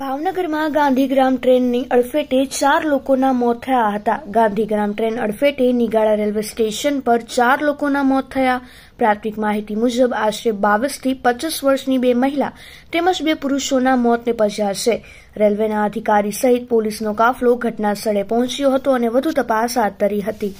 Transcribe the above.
ભાવનગરમાં ગાંધીગ્રામ ટ્રેનની અડફેટે ચાર લોકોના મોત થયા હતા ગાંધીગ્રામ ટ્રેન અડફેટે નિગાળા રેલવે સ્ટેશન પર ચાર લોકોના મોત થયા પ્રાથમિક માહિતી મુજબ આશરે બાવીસથી પચાસ વર્ષની બે મહિલા તેમજ બે પુરુષોના મોતને પજ્યા છે રેલવેના અધિકારી સહિત પોલીસનો કાફલો ઘટનાસ્થળે પહોંચ્યો હતો અને વધુ તપાસ હાથ ધરી હતી